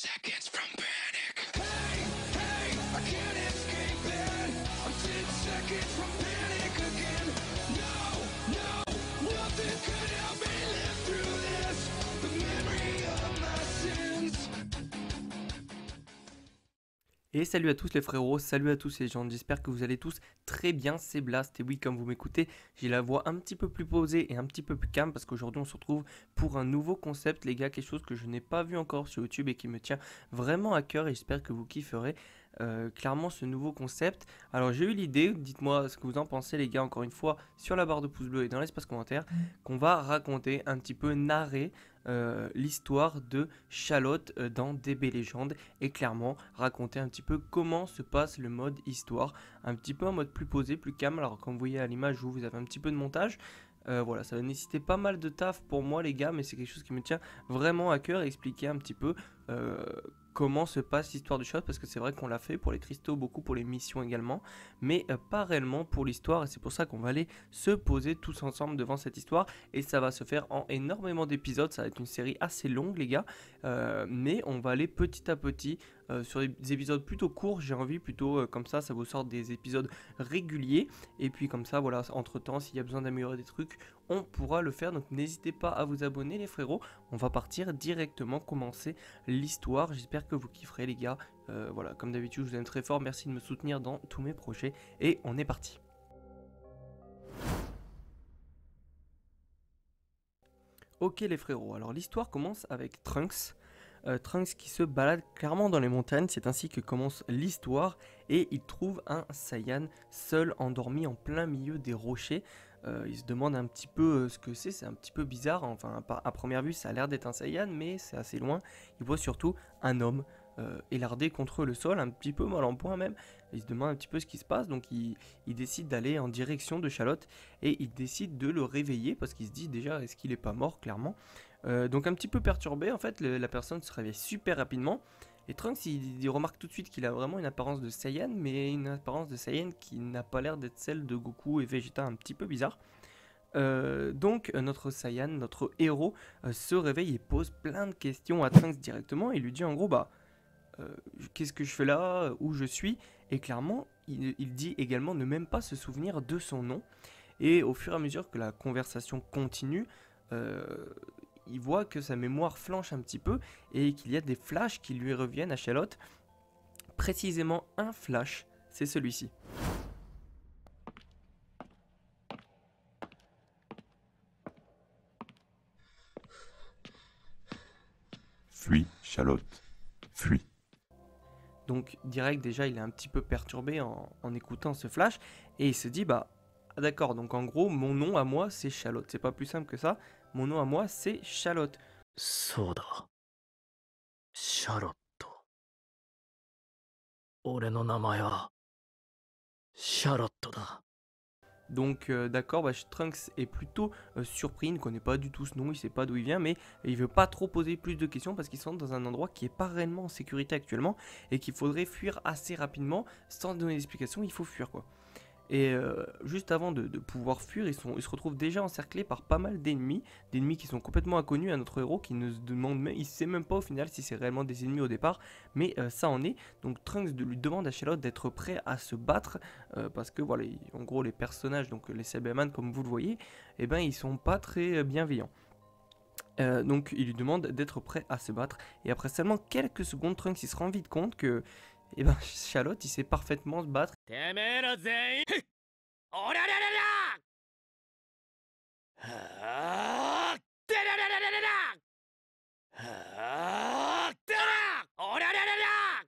seconds from pain. Et salut à tous les frérots, salut à tous les gens, j'espère que vous allez tous très bien, c'est Blast, et oui comme vous m'écoutez, j'ai la voix un petit peu plus posée et un petit peu plus calme parce qu'aujourd'hui on se retrouve pour un nouveau concept les gars, quelque chose que je n'ai pas vu encore sur YouTube et qui me tient vraiment à cœur et j'espère que vous kifferez. Euh, clairement ce nouveau concept. Alors j'ai eu l'idée, dites-moi ce que vous en pensez les gars, encore une fois, sur la barre de pouce bleu et dans l'espace commentaire, qu'on va raconter un petit peu, narrer euh, l'histoire de Charlotte euh, dans DB Légende et clairement raconter un petit peu comment se passe le mode histoire, un petit peu en mode plus posé, plus calme. Alors comme vous voyez à l'image, où vous avez un petit peu de montage. voilà, ça va nécessiter pas mal de taf pour moi les gars, mais c'est quelque chose qui me tient vraiment à cœur, expliquer un petit peu euh, comment se passe l'histoire du shot parce que c'est vrai qu'on l'a fait pour les cristaux, beaucoup pour les missions également, mais euh, pas réellement pour l'histoire et c'est pour ça qu'on va aller se poser tous ensemble devant cette histoire et ça va se faire en énormément d'épisodes, ça va être une série assez longue les gars, euh, mais on va aller petit à petit euh, sur des épisodes plutôt courts, j'ai envie plutôt euh, comme ça, ça vous sort des épisodes réguliers. Et puis comme ça, voilà, entre temps, s'il y a besoin d'améliorer des trucs, on pourra le faire. Donc n'hésitez pas à vous abonner, les frérots. On va partir directement commencer l'histoire. J'espère que vous kifferez, les gars. Euh, voilà, comme d'habitude, je vous aime très fort. Merci de me soutenir dans tous mes projets. Et on est parti. Ok les frérots, alors l'histoire commence avec Trunks, euh, Trunks qui se balade clairement dans les montagnes, c'est ainsi que commence l'histoire, et il trouve un Saiyan seul endormi en plein milieu des rochers. Euh, il se demande un petit peu euh, ce que c'est, c'est un petit peu bizarre, enfin à, première vue ça a l'air d'être un Saiyan, mais c'est assez loin. Il voit surtout un homme élardé contre le sol, un petit peu mal en point même. Il se demande un petit peu ce qui se passe, donc il, il décide d'aller en direction de Charlotte, et il décide de le réveiller, parce qu'il se dit déjà est-ce qu'il n'est pas mort clairement euh, donc un petit peu perturbé, en fait, la personne se réveille super rapidement. Et Trunks, il, remarque tout de suite qu'il a vraiment une apparence de Saiyan, mais une apparence de Saiyan qui n'a pas l'air d'être celle de Goku et Vegeta, un petit peu bizarre. Euh, donc euh, notre Saiyan, notre héros, se réveille et pose plein de questions à Trunks directement Il lui dit en gros bah qu'est-ce que je fais là, où je suis et clairement il, dit également ne même pas se souvenir de son nom et au fur et à mesure que la conversation continue, il voit que sa mémoire flanche un petit peu et qu'il y a des flashs qui lui reviennent à Chalotte. Précisément un flash, c'est celui-ci. Fuis, Chalotte, fuis. Donc direct déjà il est un petit peu perturbé en, écoutant ce flash et il se dit bah ah, d'accord donc en gros mon nom à moi c'est Chalotte, c'est pas plus simple que ça, mon nom à moi, c'est Charlotte. Donc euh, d'accord, bah, Trunks est plutôt euh, surpris, il ne connaît pas du tout ce nom, il ne sait pas d'où il vient, mais il veut pas trop poser plus de questions parce qu'ils sont dans un endroit qui est pas réellement en sécurité actuellement et qu'il faudrait fuir assez rapidement sans donner d'explication, il faut fuir quoi. Et euh, juste avant de, pouvoir fuir, ils, se retrouvent déjà encerclés par pas mal d'ennemis, d'ennemis qui sont complètement inconnus à notre héros, qui ne se demande même, il sait même pas au final si c'est réellement des ennemis au départ, mais euh, ça en est. Donc Trunks lui demande à Shelot d'être prêt à se battre, euh, parce que voilà, en gros les personnages, donc les Cybermen comme vous le voyez, eh ben ils sont pas très bienveillants. donc il lui demande d'être prêt à se battre et après seulement quelques secondes Trunks il se rend vite compte que et eh ben, Charlotte, il sait parfaitement se battre.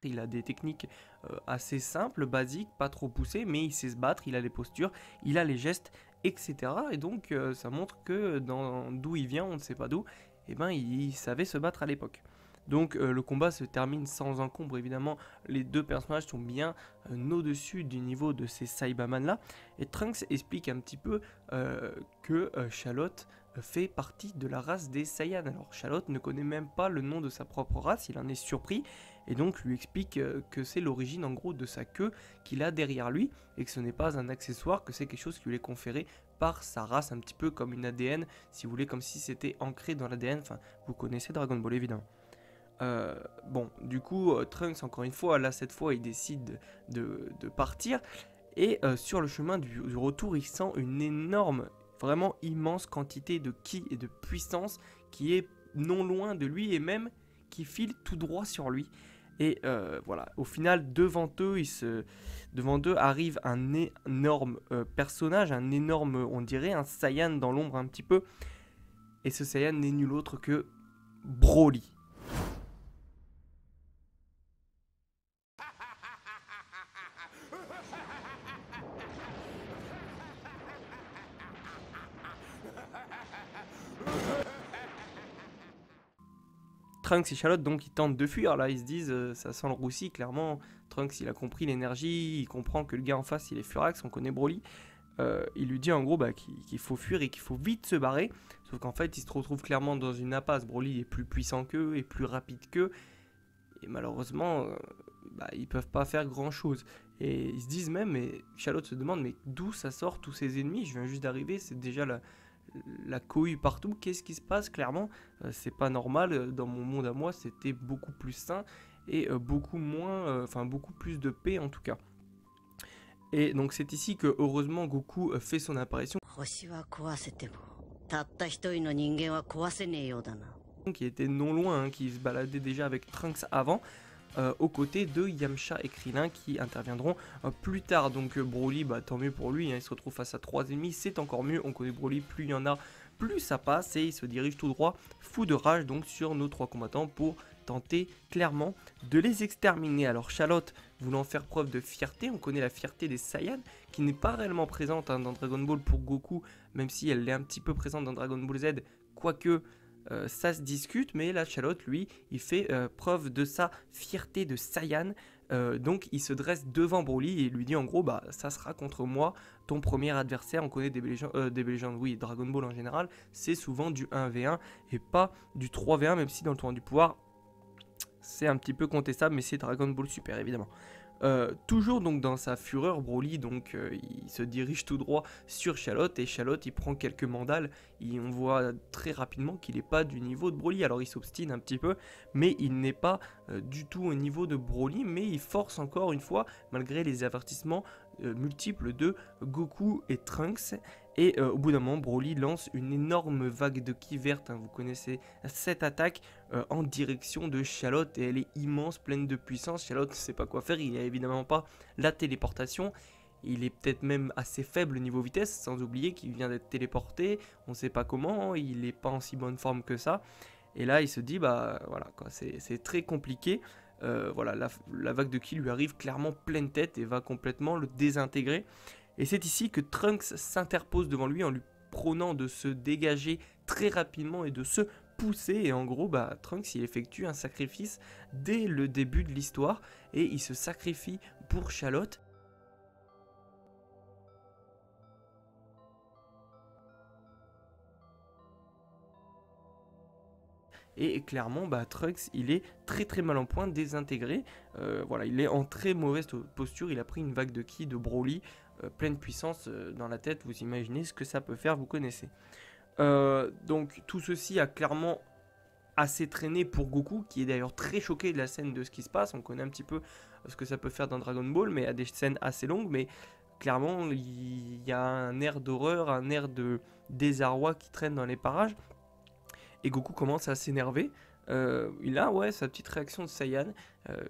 Il a des techniques euh, assez simples, basiques, pas trop poussées, mais il sait se battre, il a les postures, il a les gestes, etc. Et donc euh, ça montre que d'où il vient, on ne sait pas d'où, et eh ben il savait se battre à l'époque. Donc euh, le combat se termine sans encombre. Évidemment, les deux personnages sont bien euh, au-dessus du niveau de ces Saibaman là. Et Trunks explique un petit peu euh, que Charlotte fait partie de la race des Saiyans. Alors Charlotte ne connaît même pas le nom de sa propre race, il en est surpris et donc lui explique que c'est l'origine en gros de sa queue qu'il a derrière lui et que ce n'est pas un accessoire, que c'est quelque chose qui lui est conféré par sa race, un petit peu comme une ADN, si vous voulez, comme si c'était ancré dans l'ADN. Enfin, vous connaissez Dragon Ball évidemment. Euh, bon, du coup, euh, Trunks, encore une fois, là, cette fois, il décide de, partir. Et euh, sur le chemin du, retour, il sent une énorme, vraiment immense quantité de ki et de puissance qui est non loin de lui et même qui file tout droit sur lui. Et voilà, au final, devant eux, il se... devant eux arrive un énorme personnage, un énorme, on dirait, un Saiyan dans l'ombre un petit peu. Et ce Saiyan n'est nul autre que Broly. Trunks et Charlotte, donc, ils tentent de fuir. Là, ils se disent, euh, ça sent le roussi, clairement. Trunks, il a compris l'énergie, il comprend que le gars en face, il est Furax, on connaît Broly. Euh, il lui dit en gros bah, qu'il faut fuir et qu'il faut vite se barrer. Sauf qu'en fait, il se retrouve clairement dans une impasse. Broly est plus puissant qu'eux et plus rapide qu'eux. Et malheureusement, euh, bah, ils peuvent pas faire grand chose. Et ils se disent même, mais Charlotte se demande, mais d'où ça sort tous ces ennemis Je viens juste d'arriver, c'est déjà là la cohue partout. Qu'est-ce qui se passe Clairement, euh, c'est pas normal. Euh, dans mon monde à moi, c'était beaucoup plus sain et euh, beaucoup moins, enfin beaucoup plus de paix en tout cas. Et donc c'est ici que heureusement Goku fait son apparition. Qui était non loin, hein, qui se baladait déjà avec Trunks avant. Euh, aux côtés de Yamcha et Krillin qui interviendront euh, plus tard. Donc euh, Broly, bah, tant mieux pour lui, hein. il se retrouve face à trois ennemis, c'est encore mieux, on connaît Broly, plus il y en a, plus ça passe et il se dirige tout droit, fou de rage donc sur nos trois combattants pour tenter clairement de les exterminer. Alors Charlotte voulant faire preuve de fierté, on connaît la fierté des Saiyans qui n'est pas réellement présente hein, dans Dragon Ball pour Goku, même si elle est un petit peu présente dans Dragon Ball Z, quoique euh, ça se discute, mais la Charlotte, lui, il fait euh, preuve de sa fierté de Saiyan. Euh, donc, il se dresse devant Broly et lui dit en gros, bah, ça sera contre moi, ton premier adversaire. On connaît des légendes, oui, Dragon Ball en général, c'est souvent du 1v1 et pas du 3v1, même si dans le tournoi du pouvoir, c'est un petit peu contestable, mais c'est Dragon Ball Super évidemment. Euh, toujours donc dans sa fureur, Broly donc euh, il se dirige tout droit sur Chalotte et Chalotte il prend quelques mandales et on voit très rapidement qu'il n'est pas du niveau de Broly. Alors il s'obstine un petit peu, mais il n'est pas euh, du tout au niveau de Broly, mais il force encore une fois malgré les avertissements multiples de Goku et Trunks et euh, au bout d'un moment, Broly lance une énorme vague de ki verte, hein. vous connaissez cette attaque, euh, en direction de chalotte Et elle est immense, pleine de puissance. chalotte ne sait pas quoi faire, il n'y a évidemment pas la téléportation. Il est peut-être même assez faible niveau vitesse, sans oublier qu'il vient d'être téléporté, on ne sait pas comment, il n'est pas en si bonne forme que ça. Et là, il se dit, bah voilà, c'est très compliqué. Euh, voilà, la, la, vague de ki lui arrive clairement pleine tête et va complètement le désintégrer. Et c'est ici que Trunks s'interpose devant lui en lui prônant de se dégager très rapidement et de se pousser. Et en gros, bah, Trunks, il effectue un sacrifice dès le début de l'histoire et il se sacrifie pour Charlotte. Et clairement, bah, Trunks, il est très très mal en point, désintégré. Euh, voilà, il est en très mauvaise posture. Il a pris une vague de ki de Broly. Euh, pleine puissance euh, dans la tête, vous imaginez ce que ça peut faire, vous connaissez. Euh, donc tout ceci a clairement assez traîné pour Goku, qui est d'ailleurs très choqué de la scène de ce qui se passe. On connaît un petit peu ce que ça peut faire dans Dragon Ball, mais à des scènes assez longues. Mais clairement, il y a un air d'horreur, un air de désarroi qui traîne dans les parages. Et Goku commence à s'énerver. il a ouais sa petite réaction de Saiyan.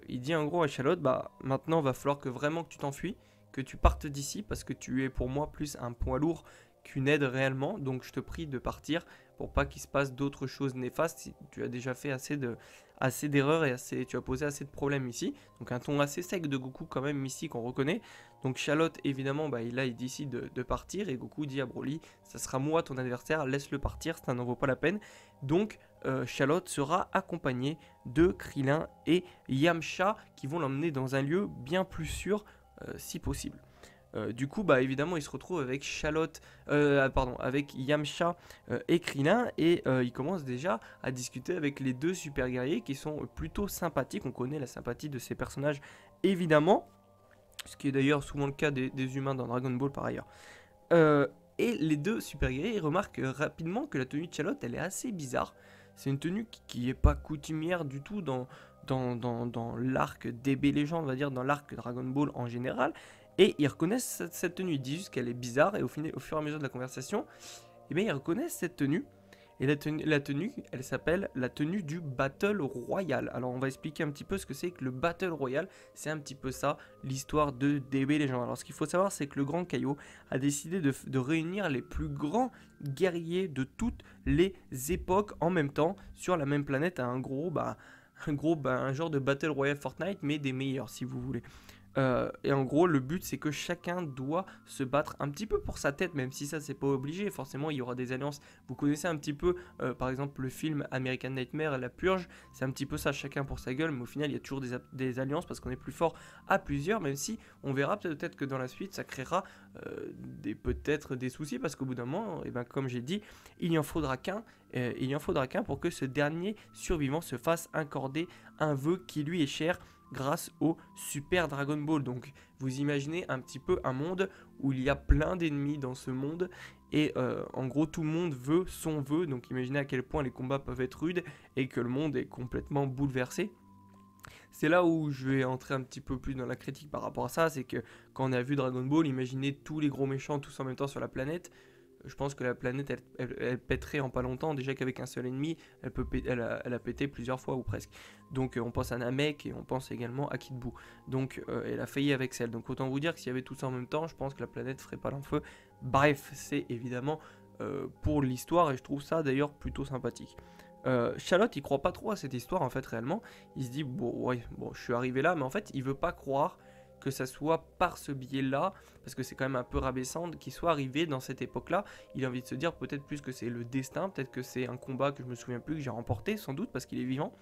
il dit en gros à Charlotte, bah maintenant va falloir que vraiment que tu t'enfuis que tu partes d'ici parce que tu es pour moi plus un poids lourd qu'une aide réellement. Donc je te prie de partir pour pas qu'il se passe d'autres choses néfastes. Tu as déjà fait assez de assez d'erreurs et assez, tu as posé assez de problèmes ici. Donc un ton assez sec de Goku quand même ici qu'on reconnaît. Donc Charlotte évidemment bah, a il décide de, partir et Goku dit à Broly ça sera moi ton adversaire laisse-le partir ça n'en vaut pas la peine. Donc euh, sera accompagnée de Krilin et Yamcha qui vont l'emmener dans un lieu bien plus sûr euh, si possible. Euh, du coup, bah évidemment, il se retrouve avec Charlotte, euh, pardon, avec Yamcha et Krilin, et il commence déjà à discuter avec les deux super guerriers qui sont plutôt sympathiques. On connaît la sympathie de ces personnages, évidemment, ce qui est d'ailleurs souvent le cas des, humains dans Dragon Ball par ailleurs. et les deux super guerriers remarquent rapidement que la tenue de Charlotte elle est assez bizarre. C'est une tenue qui n'est pas coutumière du tout dans, dans, dans, l'arc DB Légende, on va dire, dans l'arc Dragon Ball en général, et ils reconnaissent cette, tenue. Ils disent juste qu'elle est bizarre, et au, au fur et à mesure de la conversation, eh bien, ils reconnaissent cette tenue. Et la tenue, elle s'appelle la tenue du Battle Royal. Alors, on va expliquer un petit peu ce que c'est que le Battle Royal. C'est un petit peu ça, l'histoire de DB Légende. Alors, ce qu'il faut savoir, c'est que le grand Caillot a décidé de, de réunir les plus grands guerriers de toutes les époques en même temps sur la même planète à un gros. Bah, un gros, bah, un genre de Battle Royale Fortnite, mais des meilleurs si vous voulez. Euh, et en gros, le but, c'est que chacun doit se battre un petit peu pour sa tête, même si ça, c'est pas obligé. Forcément, il y aura des alliances. Vous connaissez un petit peu, euh, par exemple, le film American Nightmare, La Purge. C'est un petit peu ça, chacun pour sa gueule, mais au final, il y a toujours des, alliances parce qu'on est plus fort à plusieurs, même si on verra peut-être que dans la suite, ça créera euh, peut-être des soucis parce qu'au bout d'un moment, et eh ben, comme j'ai dit, il n'y en faudra qu'un. il n'y en faudra qu'un pour que ce dernier survivant se fasse accorder un vœu qui lui est cher grâce au Super Dragon Ball. Donc vous imaginez un petit peu un monde où il y a plein d'ennemis dans ce monde et euh, en gros tout le monde veut son vœu. Donc imaginez à quel point les combats peuvent être rudes et que le monde est complètement bouleversé. C'est là où je vais entrer un petit peu plus dans la critique par rapport à ça, c'est que quand on a vu Dragon Ball, imaginez tous les gros méchants tous en même temps sur la planète, je pense que la planète, elle, pèterait en pas longtemps. Déjà qu'avec un seul ennemi, elle, peut elle, a, pété plusieurs fois ou presque. Donc euh, on pense à Namek et on pense également à Kid Donc euh, elle a failli avec celle. Donc autant vous dire que s'il y avait tout ça en même temps, je pense que la planète ferait pas l'enfeu. Bref, c'est évidemment euh, pour l'histoire et je trouve ça d'ailleurs plutôt sympathique. Charlotte, il croit pas trop à cette histoire en fait réellement. Il se dit bon ouais bon je suis arrivé là, mais en fait il veut pas croire que ça soit par ce biais-là, parce que c'est quand même un peu rabaissant, qu'il soit arrivé dans cette époque-là. Il a envie de se dire peut-être plus que c'est le destin, peut-être que c'est un combat que je me souviens plus, que j'ai remporté sans doute parce qu'il est vivant.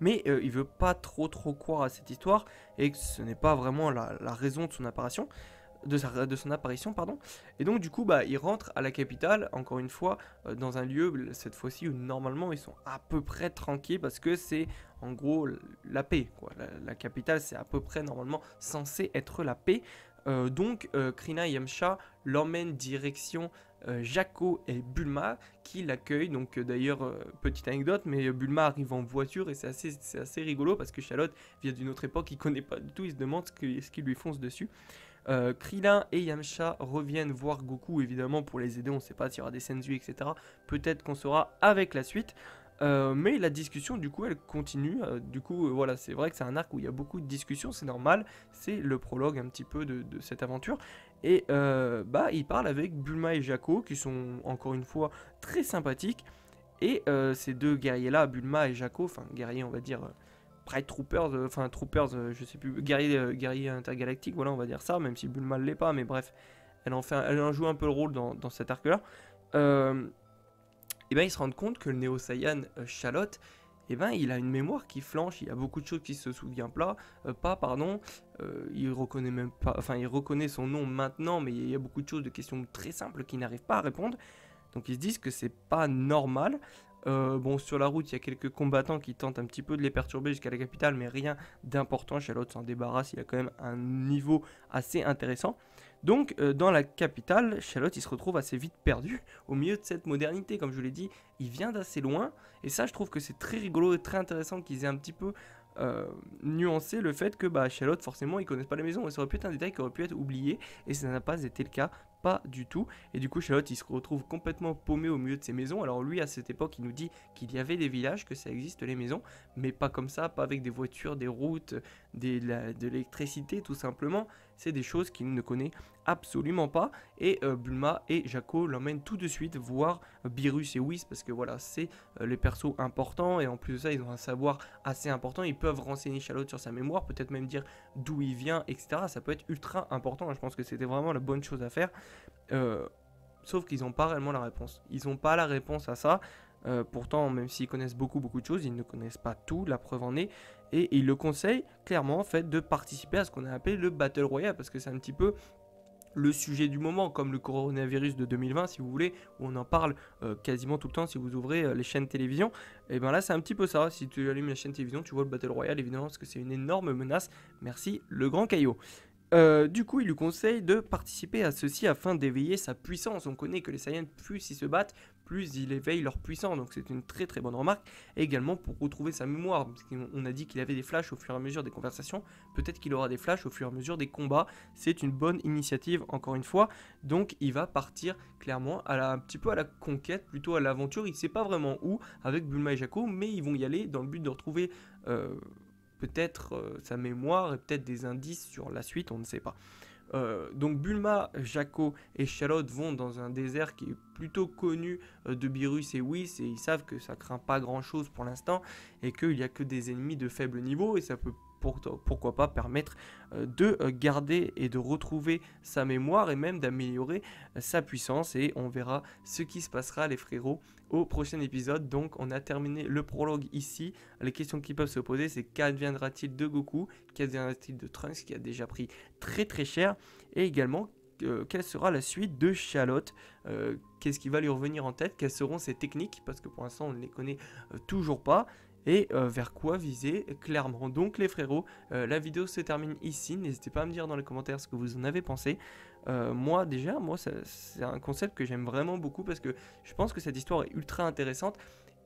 Mais euh, il veut pas trop trop croire à cette histoire et que ce n'est pas vraiment la, raison de son apparition. De, sa, de, son apparition, pardon. Et donc, du coup, bah, il rentre à la capitale, encore une fois, euh, dans un lieu, cette fois-ci, où normalement ils sont à peu près tranquilles parce que c'est en gros la paix. La, capitale, c'est à peu près normalement censé être la paix. Euh, donc euh, Krina et Yamcha l'emmènent direction euh, Jaco et Bulma qui l'accueillent. Donc d'ailleurs, petite anecdote, mais Bulma arrive en voiture et c'est assez, assez rigolo parce que Charlotte vient d'une autre époque, il connaît pas du tout, il se demande ce qu'ils lui fonce dessus. Krina et Yamcha reviennent voir Goku évidemment pour les aider, on ne sait pas s'il y aura des senzu, etc. Peut-être qu'on saura avec la suite. Euh, mais la discussion, du coup, elle continue. Euh, du coup, euh, voilà, c'est vrai que c'est un arc où il y a beaucoup de discussions, c'est normal. C'est le prologue un petit peu de, cette aventure. Et bah, il parle avec Bulma et Jaco, qui sont encore une fois très sympathiques. Et ces deux guerriers-là, Bulma et Jaco, enfin guerriers, on va dire, Pride Troopers, enfin Troopers, je sais plus, guerriers, guerriers intergalactiques, voilà, on va dire ça, même si Bulma ne l'est pas, mais bref, elle en, fait elle en joue un peu le rôle dans, dans cet arc-là. Euh, et eh ben ils se rendent compte que le néo Saiyan euh, eh ben, il a une mémoire qui flanche, il y a beaucoup de choses qui se souvient pas, euh, pas pardon, euh, il reconnaît même pas, enfin il reconnaît son nom maintenant, mais il y a beaucoup de choses, de questions très simples qu'il n'arrive pas à répondre. Donc ils se disent que c'est pas normal. Euh, bon, sur la route, il y a quelques combattants qui tentent un petit peu de les perturber jusqu'à la capitale, mais rien d'important. Charlotte s'en débarrasse, il a quand même un niveau assez intéressant. Donc, euh, dans la capitale, Charlotte, il se retrouve assez vite perdu au milieu de cette modernité. Comme je l'ai dit, il vient d'assez loin. Et ça, je trouve que c'est très rigolo et très intéressant qu'ils aient un petit peu euh, nuancé le fait que bah, Charlotte, forcément, ils connaissent pas les maisons. Et ça aurait pu être un détail qui aurait pu être oublié. Et ça n'a pas été le cas, pas du tout. Et du coup, Charlotte, il se retrouve complètement paumé au milieu de ses maisons. Alors, lui, à cette époque, il nous dit qu'il y avait des villages, que ça existe les maisons, mais pas comme ça, pas avec des voitures, des routes, de l'électricité, tout simplement c'est des choses qu'il ne connaît absolument pas. Et euh, Bulma et Jaco l'emmènent tout de suite voir euh, Beerus et Whis parce que voilà, c'est euh, les persos importants et en plus de ça, ils ont un savoir assez important. Ils peuvent renseigner Charlotte sur sa mémoire, peut-être même dire d'où il vient, etc. Ça peut être ultra important. Hein. Je pense que c'était vraiment la bonne chose à faire. sauf qu'ils n'ont pas réellement la réponse. Ils n'ont pas la réponse à ça. Euh, pourtant, même s'ils connaissent beaucoup, beaucoup de choses, ils ne connaissent pas tout, la preuve en est. Et ils le conseillent clairement en fait de participer à ce qu'on a appelé le Battle Royale, parce que c'est un petit peu le sujet du moment, comme le coronavirus de 2020, si vous voulez, où on en parle euh, quasiment tout le temps si vous ouvrez euh, les chaînes télévision, et eh bien là c'est un petit peu ça. Si tu allumes la chaîne télévision, tu vois le Battle Royale évidemment, parce que c'est une énorme menace. Merci, le grand caillot. Euh, du coup, il lui conseille de participer à ceci afin d'éveiller sa puissance. On connaît que les Saiyans, plus ils se battent, plus ils éveillent leur puissance. Donc c'est une très très bonne remarque. Et également pour retrouver sa mémoire. Parce qu'on a dit qu'il avait des flashs au fur et à mesure des conversations. Peut-être qu'il aura des flashs au fur et à mesure des combats. C'est une bonne initiative, encore une fois. Donc il va partir clairement à un petit peu à la conquête, plutôt à l'aventure. Il ne sait pas vraiment où avec Bulma et Jaco, mais ils vont y aller dans le but de retrouver... Euh, peut-être euh, sa mémoire et peut-être des indices sur la suite, on ne sait pas. Euh, donc Bulma, Jaco et Charlotte vont dans un désert qui est plutôt connu euh, de virus et Whis et ils savent que ça craint pas grand chose pour l'instant et qu'il n'y a que des ennemis de faible niveau et ça peut pourquoi pas permettre euh, de euh, garder et de retrouver sa mémoire et même d'améliorer euh, sa puissance et on verra ce qui se passera les frérots au prochain épisode. Donc on a terminé le prologue ici. Les questions qui peuvent se poser c'est qu'adviendra-t-il de Goku Qu'adviendra-t-il de Trunks qui a déjà pris très très cher Et également quelle sera la suite de Charlotte Qu'est-ce qui va lui revenir en tête Quelles seront ses techniques Parce que pour l'instant on ne les connaît toujours pas et euh, vers quoi viser clairement. Donc les frérots, euh, la vidéo se termine ici. N'hésitez pas à me dire dans les commentaires ce que vous en avez pensé. Euh, moi déjà, moi c'est un concept que j'aime vraiment beaucoup parce que je pense que cette histoire est ultra intéressante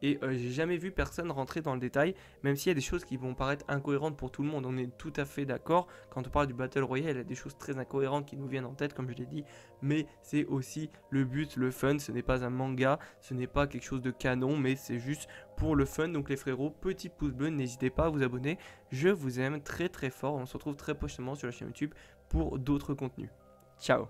et euh, j'ai jamais vu personne rentrer dans le détail, même s'il y a des choses qui vont paraître incohérentes pour tout le monde, on est tout à fait d'accord. Quand on parle du Battle Royale, il y a des choses très incohérentes qui nous viennent en tête, comme je l'ai dit, mais c'est aussi le but, le fun, ce n'est pas un manga, ce n'est pas quelque chose de canon, mais c'est juste pour le fun. Donc les frérots, petit pouce bleu, n'hésitez pas à vous abonner, je vous aime très très fort, on se retrouve très prochainement sur la chaîne YouTube pour d'autres contenus. Ciao